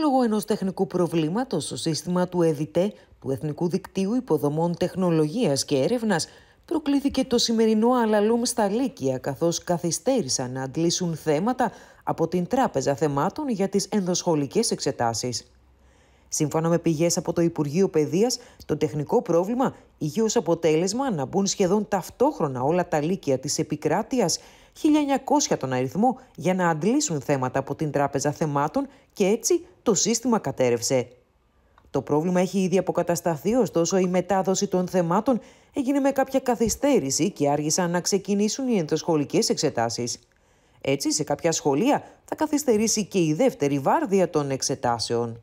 Λόγω ενός τεχνικού προβλήματος, το σύστημα του ΕΔΙΤΕ, του Εθνικού Δικτύου Υποδομών Τεχνολογίας και Έρευνας, προκλήθηκε το σημερινό αλαλούμ στα λύκια καθώς καθυστέρησαν να αντλήσουν θέματα από την Τράπεζα Θεμάτων για τις ενδοσχολικές εξετάσεις. Σύμφωνα με πηγές από το Υπουργείο Παιδείας, το τεχνικό πρόβλημα είχε ως αποτέλεσμα να μπουν σχεδόν ταυτόχρονα όλα τα λύκεια της επικράτειας, 1900 τον αριθμό, για να αντλήσουν θέματα από την Τράπεζα Θεμάτων και έτσι το σύστημα κατέρευσε. Το πρόβλημα έχει ήδη αποκατασταθεί, ωστόσο η μετάδοση των θεμάτων έγινε με κάποια καθυστέρηση και άργησαν να ξεκινήσουν οι ενδοσχολικές εξετάσεις. Έτσι, σε κάποια σχολεία θα καθυστερήσει και η δεύτερη βάρδια των εξετάσεων.